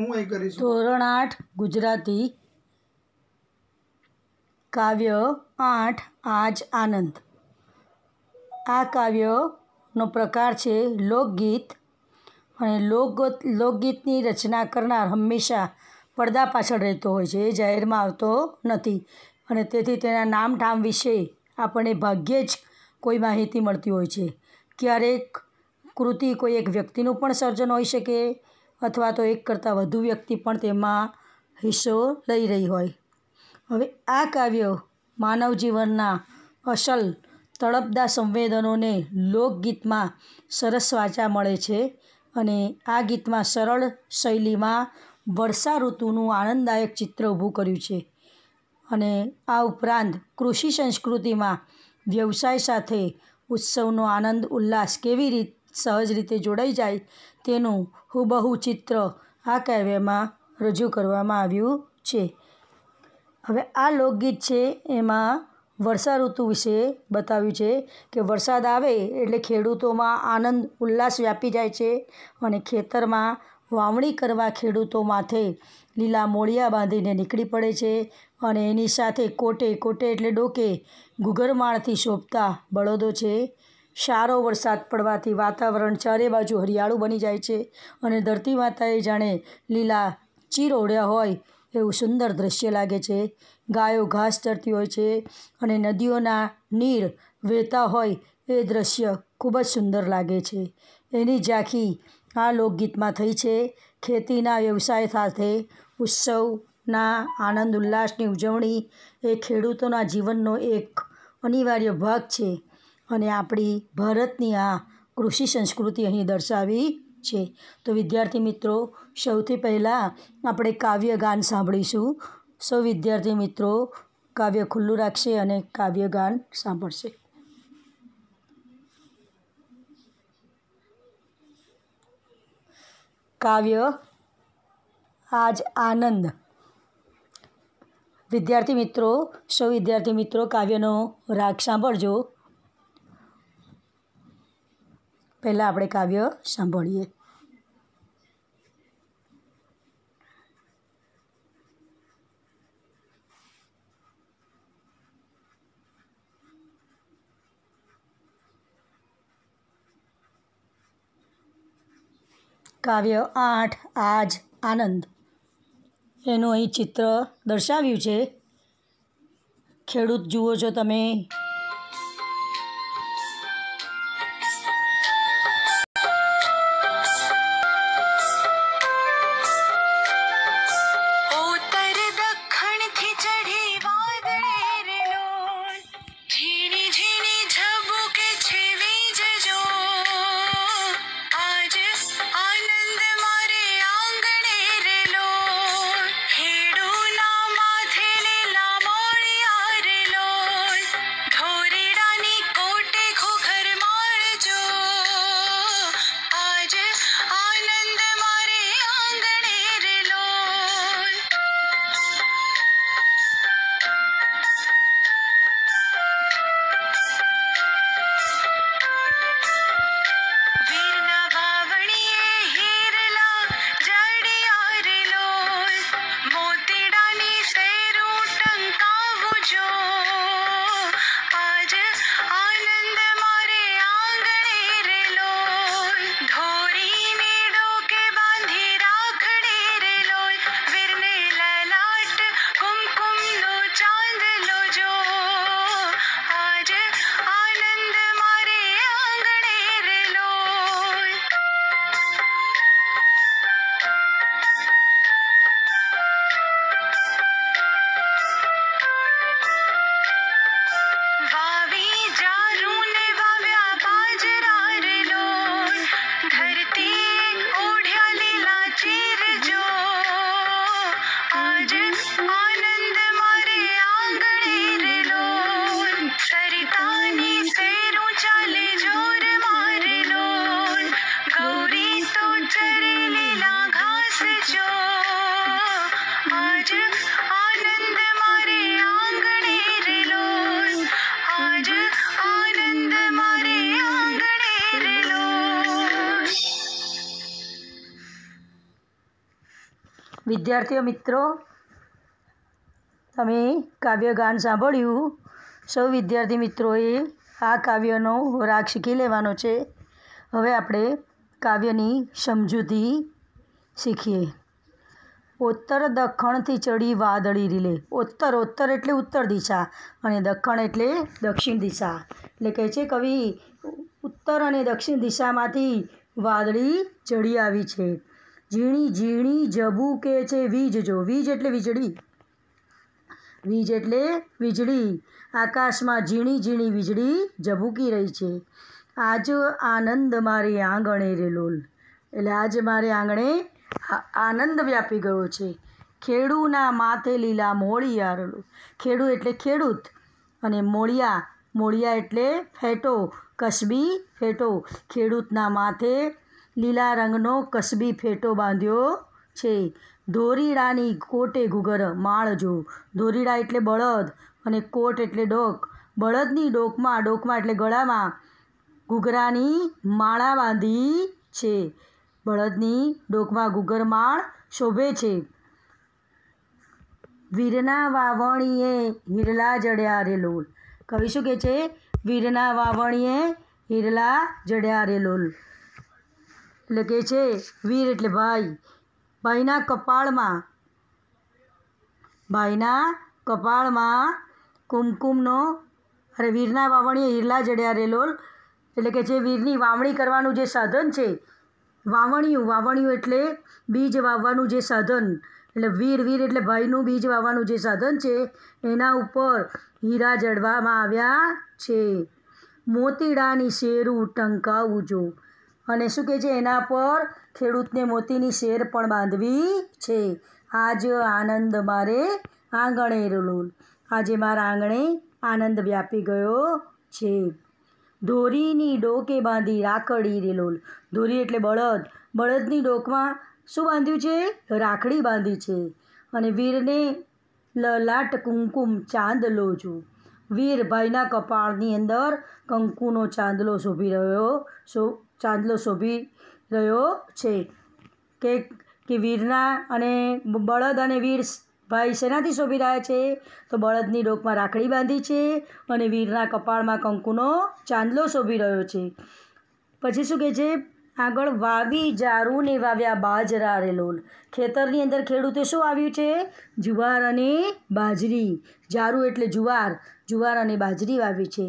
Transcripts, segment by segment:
હું અહીં કરીશ ધોરણ આઠ ગુજરાતી કાવ્ય આઠ આજ આનંદ આ કાવ્યનો પ્રકાર છે લોકગીત અને લોક લોકગીતની રચના કરનાર હંમેશા પડદા પાછળ રહેતો હોય છે એ જાહેરમાં આવતો નથી અને તેથી તેના નામઠામ વિશે આપણને ભાગ્યે જ કોઈ માહિતી મળતી હોય છે ક્યારેક કૃતિ કોઈ એક વ્યક્તિનું પણ સર્જન હોઈ શકે અથવા તો એક કરતાં વધુ વ્યક્તિ પણ તેમાં હિસ્સો લઈ રહી હોય હવે આ કાવ્યો માનવ જીવનના અસલ તડપદા સંવેદનોને લોકગીતમાં સરસ વાચા મળે છે અને આ ગીતમાં સરળ શૈલીમાં વર્ષા ઋતુનું આનંદદાયક ચિત્ર ઊભું કર્યું છે અને આ ઉપરાંત કૃષિ સંસ્કૃતિમાં વ્યવસાય સાથે ઉત્સવનો આનંદ ઉલ્લાસ કેવી રીત સહજ રીતે જોડાઈ જાય તેનું હુબહુ ચિત્ર આ કાવ્યમાં રજૂ કરવામાં આવ્યું છે હવે આ લોકગીત છે એમાં વર્ષા ઋતુ વિશે બતાવ્યું છે કે વરસાદ આવે એટલે ખેડૂતોમાં આનંદ ઉલ્લાસ વ્યાપી જાય છે અને ખેતરમાં વાવણી કરવા ખેડૂતો માથે લીલા મોળિયા બાંધીને નીકળી પડે છે અને એની સાથે કોટે કોટે એટલે ડોકે ગુગરમાળથી શોભતા બળદો છે સારો વરસાદ પડવાથી વાતાવરણ ચારે બાજુ હરિયાળું બની જાય છે અને ધરતી માતાએ જાણે લીલા ચીર ઓઢ્યા હોય એવું સુંદર દ્રશ્ય લાગે છે ગાયો ઘાસ ચરતી હોય છે અને નદીઓના નીર વહેતા હોય એ દ્રશ્ય ખૂબ જ સુંદર લાગે છે એની ઝાંખી આ લોકગીતમાં થઈ છે ખેતીના વ્યવસાય સાથે ઉત્સવના આનંદ ઉલ્લાસની ઉજવણી એ ખેડૂતોના જીવનનો એક અનિવાર્ય ભાગ છે અને આપણી ભારતની આ કૃષિ સંસ્કૃતિ અહીં દર્શાવી છે તો વિદ્યાર્થી મિત્રો સૌથી પહેલાં આપણે કાવ્ય ગાન સાંભળીશું સૌ વિદ્યાર્થી મિત્રો કાવ્ય ખુલ્લું રાખશે અને કાવ્ય ગાન સાંભળશે કાવ્ય આજ આનંદ વિદ્યાર્થી મિત્રો સૌ વિદ્યાર્થી મિત્રો કાવ્યનો રાગ સાંભળજો પહેલાં આપણે કાવ્ય સાંભળીએ કાવ્ય આઠ આજ આનંદ એનું અહીં ચિત્ર દર્શાવ્યું છે ખેડૂત જુઓ છો તમે વિદ્યાર્થીઓ મિત્રો તમે કાવ્ય ગાન સાંભળ્યું સૌ વિદ્યાર્થી મિત્રોએ આ કાવ્યનો રાગ શીખી લેવાનો છે હવે આપણે કાવ્યની સમજૂતી શીખીએ ઉત્તર દખણથી ચડી વાદળી રીલે ઉત્તર ઉત્તર એટલે ઉત્તર દિશા અને દખણ એટલે દક્ષિણ દિશા એટલે કહે છે કવિ ઉત્તર અને દક્ષિણ દિશામાંથી વાદળી ચડી આવી છે ઝીણી ઝીણી જબુકે છે વીજ જો વીજ એટલે વીજળી વીજ એટલે વીજળી આકાશમાં ઝીણી ઝીણી વીજળી ઝબૂકી રહી છે આજ આનંદ મારી આંગણે રેલોલ એટલે આજ મારે આંગણે આનંદ વ્યાપી ગયો છે ખેડૂના માથે લીલા મોળિયા રેલું ખેડૂ એટલે ખેડૂત અને મોળિયા મોળિયા એટલે ફેટો કસબી ફેટો ખેડૂતના માથે લીલા રંગનો કસબી ફેટો બાંધ્યો છે ધોરીડાની કોટે ઘૂગર માળજો ધોરીડા એટલે બળદ અને કોટ એટલે ડોક બળદની ડોકમાં ડોકમાં એટલે ગળામાં ઘૂઘરાની માળા બાંધી છે બળદની ડોકમાં ઘૂઘર માળ શોભે છે વીરના વાવણીએ હીરલા જડ્યા રે લોલ કવિ શું કહે છે વીરના વાવણીએ હીરલા જડ્યા રે લોલ એટલે કે છે વીર એટલે ભાઈ ભાઈના કપાળમાં ભાઈના કપાળમાં કુમકુમનો અરે વીરના વાવણીએ હીરલા જડ્યા રેલોલ એટલે કે જે વીરની વાવણી કરવાનું જે સાધન છે વાવણિયું વાવણિયું એટલે બીજ વાવવાનું જે સાધન એટલે વીર વીર એટલે ભાઈનું બીજ વાવવાનું જે સાધન છે એના ઉપર હીરા જડવામાં આવ્યા છે મોતીડાની શેરું ટંકાવું જો અને શું કહે છે એના પર ખેડૂતને મોતીની શેર પણ બાંધવી છે આજ આનંદ મારે આંગણે રૂલુલ આજે મારા આંગણે આનંદ વ્યાપી ગયો છે ધોરીની ડોકે બાંધી રાખડી રેલોલ ધોરી એટલે બળદ બળદની ડોકમાં શું બાંધ્યું છે રાખડી બાંધી છે અને વીરને લલાટ કુમકુમ ચાંદ લોજું વીરભાઈના કપાળની અંદર કંકુનો ચાંદલો શોભી રહ્યો શો ચાંદલો શોભી રહ્યો છે કે કે વીરના અને બળદ અને વીર ભાઈ શેનાથી શોભી રહ્યા છે તો બળદની ડોકમાં રાખડી બાંધી છે અને વીરના કપાળમાં કંકુનો ચાંદલો શોભી રહ્યો છે પછી શું કહે છે આગળ વાવી જારું ને વાવ્યા બાજરા રે લોલ ખેતરની અંદર ખેડૂતે શું આવ્યું છે જુવાર અને બાજરી જારું એટલે જુવાર જુવાર અને બાજરી વાવી છે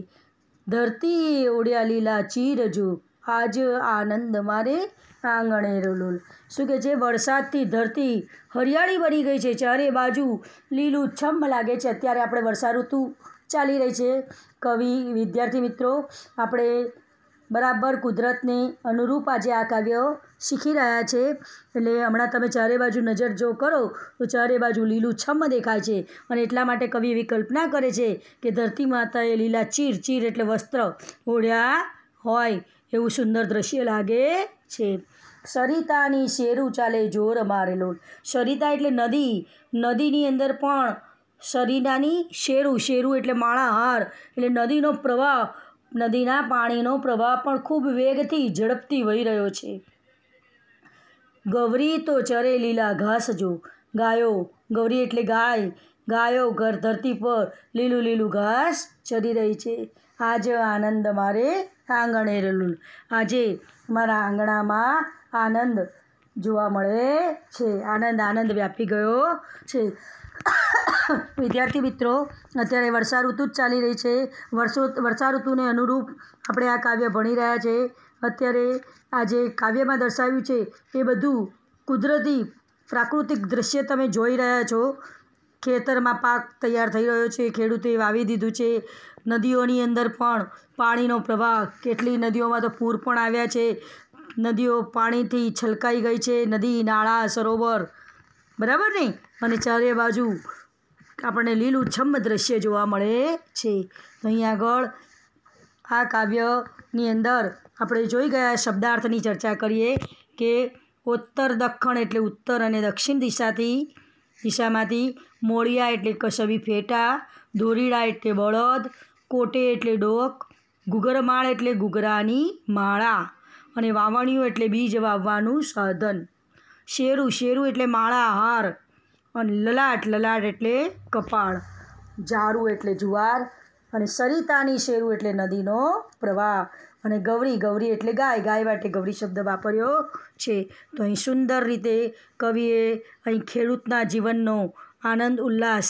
ધરતી ઓળ્યા લીલા ચીરજો આજ આનંદ મારે આંગણે રોલોલ શું કે છે વરસાદથી ધરતી હરિયાળી બની ગઈ છે ચારે બાજુ લીલું છમ લાગે છે અત્યારે આપણે વર્ષા ઋતુ ચાલી રહી છે કવિ વિદ્યાર્થી મિત્રો આપણે બરાબર કુદરતને અનુરૂપ આજે આ કાવ્ય શીખી રહ્યા છે એટલે હમણાં તમે ચારે બાજુ નજર જો કરો તો ચારે બાજુ લીલું છમ દેખાય છે અને એટલા માટે કવિ એવી કલ્પના કરે છે કે ધરતી માતાએ લીલા ચીર ચીર એટલે વસ્ત્ર ઓઢ્યા હોય એવું સુંદર દ્રશ્ય લાગે છે સરિતાની શેરું ચાલે જોર મારેલો સરિતા એટલે નદી નદીની અંદર પણ સરિતાની શેરું શેરું એટલે માળાહાર એટલે નદીનો પ્રવાહ નદીના પાણીનો પ્રવાહ પણ ખૂબ વેગથી ઝડપથી વહી રહ્યો છે ગૌરી તો ચરે લીલા ઘાસ જો ગાયો ગૌરી એટલે ગાય ગાયો ઘર ધરતી પર લીલું લીલું ઘાસ ચરી રહી છે આજ આનંદ મારે આંગણે રહેલું આજે મારા આંગણામાં આનંદ જોવા મળે છે આનંદ આનંદ વ્યાપી ગયો છે વિદ્યાર્થી મિત્રો અત્યારે વર્ષા ઋતુ જ ચાલી રહી છે વર્ષો વર્ષા ઋતુને અનુરૂપ આપણે આ કાવ્ય ભણી રહ્યા છે અત્યારે આ જે કાવ્યમાં દર્શાવ્યું છે એ બધું કુદરતી પ્રાકૃતિક દૃશ્ય તમે જોઈ રહ્યા છો ખેતરમાં પાક તૈયાર થઈ રહ્યો છે ખેડૂતે વાવી દીધું છે નદીઓની અંદર પણ પાણીનો પ્રવાહ કેટલી નદીઓમાં તો પૂર પણ આવ્યા છે નદીઓ પાણીથી છલકાઈ ગઈ છે નદી નાળા સરોવર બરાબર ને અને ચારે બાજુ આપણને લીલુંછમ દ્રશ્ય જોવા મળે છે તો અહીં આગળ આ કાવ્યની અંદર આપણે જોઈ ગયા શબ્દાર્થની ચર્ચા કરીએ કે ઉત્તર દક્ષિણ એટલે ઉત્તર અને દક્ષિણ દિશાથી દિશામાંથી મોળિયા એટલે કસબી ફેટા ધોરીડા એટલે બળદ કોટે એટલે ડોક ગુગરમાળ એટલે ગુગરાની માળા અને વાવણીઓ એટલે બીજ વાવવાનું સાધન શેરું શેરું એટલે માળા હાર અને લલાટ લલાટ એટલે કપાળ જારું એટલે જુવાર અને સરિતાની શેરું એટલે નદીનો પ્રવાહ અને ગૌરી ગૌરી એટલે ગાય ગાય માટે ગૌરી શબ્દ વાપર્યો છે તો અહીં સુંદર રીતે કવિએ અહીં ખેડૂતના જીવનનો આનંદ ઉલ્લાસ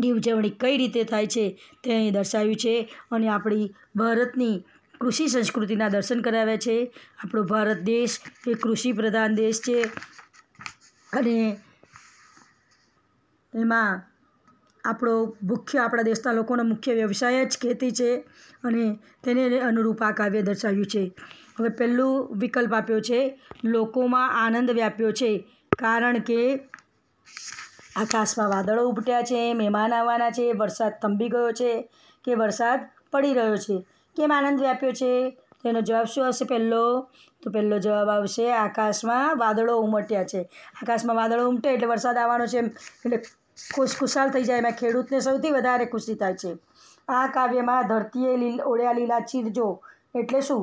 ની ઉજવણી કઈ રીતે થાય છે તે અહીં દર્શાવ્યું છે અને આપણી ભારતની કૃષિ સંસ્કૃતિના દર્શન કરાવ્યા છે આપણો ભારત દેશ એ કૃષિ પ્રધાન દેશ છે અને એમાં આપણો મુખ્ય આપણા દેશના લોકોનો મુખ્ય વ્યવસાય જ ખેતી છે અને તેને અનુરૂપ આ કાવ્ય દર્શાવ્યું છે હવે પહેલું વિકલ્પ આપ્યો છે લોકોમાં આનંદ વ્યાપ્યો છે કારણ કે આકાશમાં વાદળો ઉપટ્યા છે મહેમાન આવવાના છે વરસાદ થંભી ગયો છે કે વરસાદ પડી રહ્યો છે કેમ આનંદ વ્યાપ્યો છે તેનો જવાબ શું હશે પહેલો તો પહેલો જવાબ આવશે આકાશમાં વાદળો ઉમટ્યા છે આકાશમાં વાદળો ઉમટે એટલે વરસાદ આવવાનો છે એટલે ખુશખુશાલ થઈ જાય એમાં ખેડૂતને સૌથી વધારે ખુશી થાય છે આ કાવ્યમાં ધરતીએ લીલ ઓળ્યા લીલા ચીરજો એટલે શું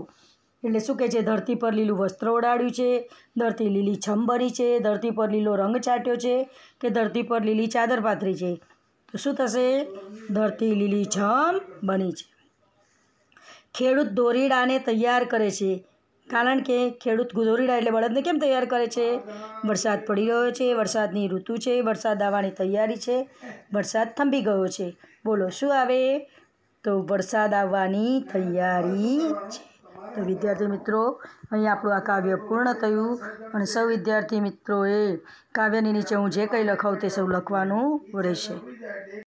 એટલે શું કહે છે ધરતી પર લીલું વસ્ત્ર ઓડાડ્યું છે ધરતી લીલી છમ બની છે ધરતી પર લીલો રંગ છાંટ્યો છે કે ધરતી પર લીલી ચાદર પાથરી છે તો શું થશે ધરતી લીલી છમ બની છે ખેડૂત દોરીડાને તૈયાર કરે છે કારણ કે ખેડૂત ગુજોરીડા એટલે બળદને કેમ તૈયાર કરે છે વરસાદ પડી રહ્યો છે વરસાદની ઋતુ છે વરસાદ આવવાની તૈયારી છે વરસાદ થંભી ગયો છે બોલો શું આવે તો વરસાદ આવવાની તૈયારી છે તો વિદ્યાર્થી મિત્રો અહીં આપણું આ કાવ્ય પૂર્ણ થયું અને સૌ વિદ્યાર્થી મિત્રોએ કાવ્યની નીચે હું જે કંઈ લખાવું તે સૌ લખવાનું રહેશે